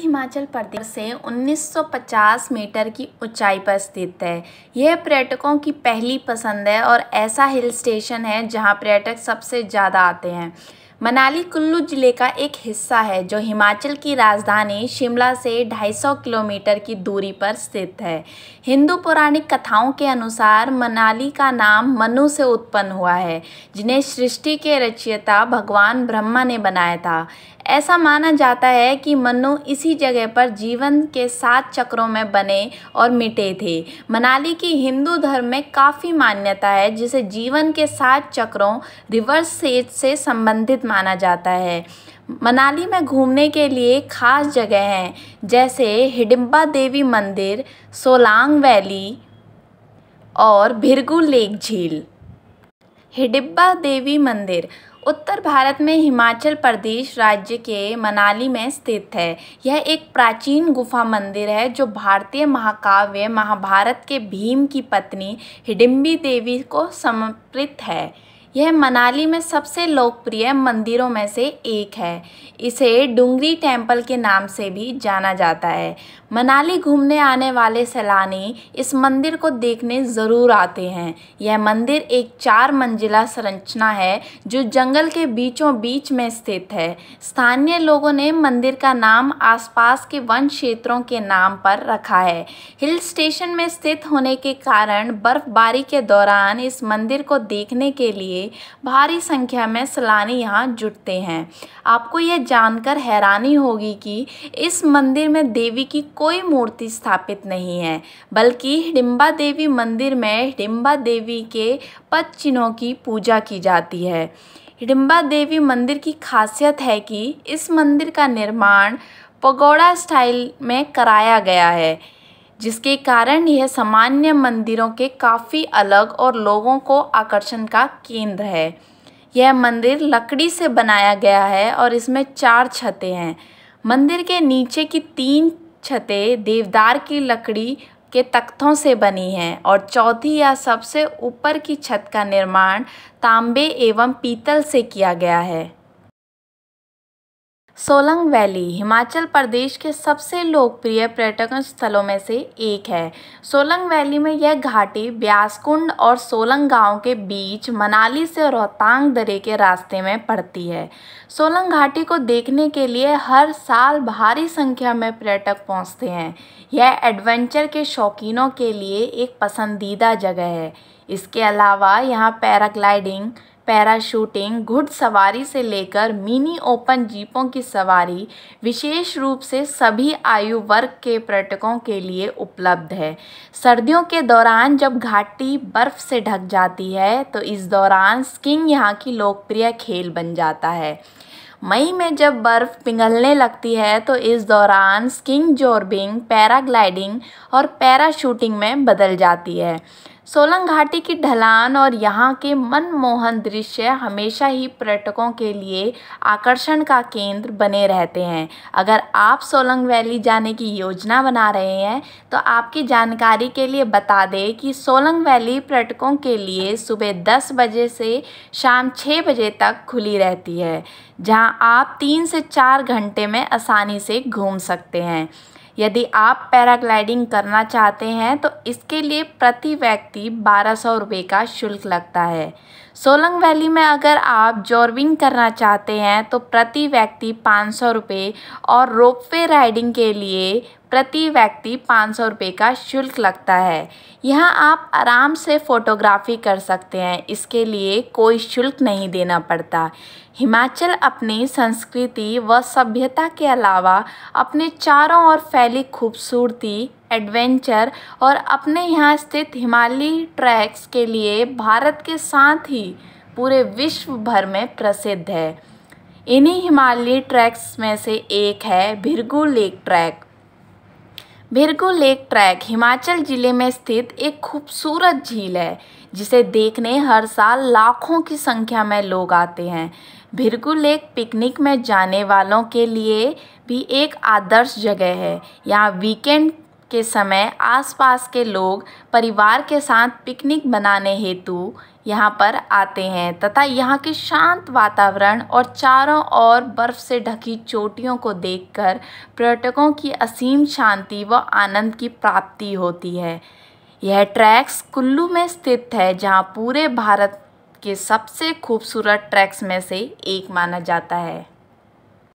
हिमाचल प्रदेश से 1950 मीटर की ऊंचाई पर स्थित है यह पर्यटकों की पहली पसंद है और ऐसा हिल स्टेशन है जहां पर्यटक सबसे ज़्यादा आते हैं मनाली कुल्लू ज़िले का एक हिस्सा है जो हिमाचल की राजधानी शिमला से 250 किलोमीटर की दूरी पर स्थित है हिंदू पौराणिक कथाओं के अनुसार मनाली का नाम मनु से उत्पन्न हुआ है जिन्हें सृष्टि के रचयिता भगवान ब्रह्मा ने बनाया था ऐसा माना जाता है कि मनु इसी जगह पर जीवन के सात चक्रों में बने और मिटे थे मनाली की हिंदू धर्म में काफ़ी मान्यता है जिसे जीवन के सात चक्रों रिवर्स सेज से संबंधित माना जाता है मनाली में घूमने के लिए खास जगह हैं जैसे हिडिम्बा देवी मंदिर सोलांग वैली और भिरगू लेक झील हिडिब्बा देवी मंदिर उत्तर भारत में हिमाचल प्रदेश राज्य के मनाली में स्थित है यह एक प्राचीन गुफा मंदिर है जो भारतीय महाकाव्य महाभारत के भीम की पत्नी हिडिम्बी देवी को समर्पित है यह मनाली में सबसे लोकप्रिय मंदिरों में से एक है इसे डुंगरी टेम्पल के नाम से भी जाना जाता है मनाली घूमने आने वाले सैलानी इस मंदिर को देखने ज़रूर आते हैं यह मंदिर एक चार मंजिला संरचना है जो जंगल के बीचों बीच में स्थित है स्थानीय लोगों ने मंदिर का नाम आसपास के वन क्षेत्रों के नाम पर रखा है हिल स्टेशन में स्थित होने के कारण बर्फबारी के दौरान इस मंदिर को देखने के लिए भारी संख्या में सैलानी यहाँ जुटते हैं आपको यह जानकर हैरानी होगी कि इस मंदिर में देवी की कोई मूर्ति स्थापित नहीं है बल्कि हिडिम्बा देवी मंदिर में हिडिम्बा देवी के पद चिन्हों की पूजा की जाती है हिडिम्बा देवी मंदिर की खासियत है कि इस मंदिर का निर्माण पगोड़ा स्टाइल में कराया गया है जिसके कारण यह सामान्य मंदिरों के काफ़ी अलग और लोगों को आकर्षण का केंद्र है यह मंदिर लकड़ी से बनाया गया है और इसमें चार छतें हैं मंदिर के नीचे की तीन छतें देवदार की लकड़ी के तख्तों से बनी हैं और चौथी या सबसे ऊपर की छत का निर्माण तांबे एवं पीतल से किया गया है सोलंग वैली हिमाचल प्रदेश के सबसे लोकप्रिय पर्यटक स्थलों में से एक है सोलंग वैली में यह घाटी ब्यासकुंड और सोलंग गांव के बीच मनाली से रोहतांग दरे के रास्ते में पड़ती है सोलंग घाटी को देखने के लिए हर साल भारी संख्या में पर्यटक पहुंचते हैं यह एडवेंचर के शौकीनों के लिए एक पसंदीदा जगह है इसके अलावा यहाँ पैराग्लाइडिंग पैराशूटिंग घुड़सवारी से लेकर मिनी ओपन जीपों की सवारी विशेष रूप से सभी आयु वर्ग के पर्यटकों के लिए उपलब्ध है सर्दियों के दौरान जब घाटी बर्फ़ से ढक जाती है तो इस दौरान स्कीइंग यहाँ की लोकप्रिय खेल बन जाता है मई में जब बर्फ़ पिघलने लगती है तो इस दौरान स्किंग जोर्बिंग पैराग्लाइडिंग और पैराशूटिंग में बदल जाती है सोलंग घाटी की ढलान और यहाँ के मनमोहन दृश्य हमेशा ही पर्यटकों के लिए आकर्षण का केंद्र बने रहते हैं अगर आप सोलंग वैली जाने की योजना बना रहे हैं तो आपकी जानकारी के लिए बता दें कि सोलंग वैली पर्यटकों के लिए सुबह 10 बजे से शाम 6 बजे तक खुली रहती है जहाँ आप तीन से चार घंटे में आसानी से घूम सकते हैं यदि आप पैराग्लाइडिंग करना चाहते हैं तो इसके लिए प्रति व्यक्ति बारह सौ रुपये का शुल्क लगता है सोलंग वैली में अगर आप जॉर्विंग करना चाहते हैं तो प्रति व्यक्ति पाँच सौ रुपये और रोपवे राइडिंग के लिए प्रति व्यक्ति पाँच सौ रुपये का शुल्क लगता है यहाँ आप आराम से फ़ोटोग्राफी कर सकते हैं इसके लिए कोई शुल्क नहीं देना पड़ता हिमाचल अपनी संस्कृति व सभ्यता के अलावा अपने चारों ओर फैली खूबसूरती एडवेंचर और अपने यहाँ स्थित हिमालयी ट्रैक्स के लिए भारत के साथ ही पूरे विश्व भर में प्रसिद्ध है इन्हीं हिमालयी ट्रैक्स में से एक है Bhrigu lake trek Bhrigu lake trek Himachal जिले में स्थित एक खूबसूरत झील है जिसे देखने हर साल लाखों की संख्या में लोग आते हैं भिरगू लेक पिकनिक में जाने वालों के लिए भी एक आदर्श जगह है यहाँ वीकेंड के समय आसपास के लोग परिवार के साथ पिकनिक मनाने हेतु यहाँ पर आते हैं तथा यहाँ के शांत वातावरण और चारों ओर बर्फ़ से ढकी चोटियों को देखकर पर्यटकों की असीम शांति व आनंद की प्राप्ति होती है यह ट्रैक्स कुल्लू में स्थित है जहाँ पूरे भारत के सबसे खूबसूरत ट्रैक्स में से एक माना जाता है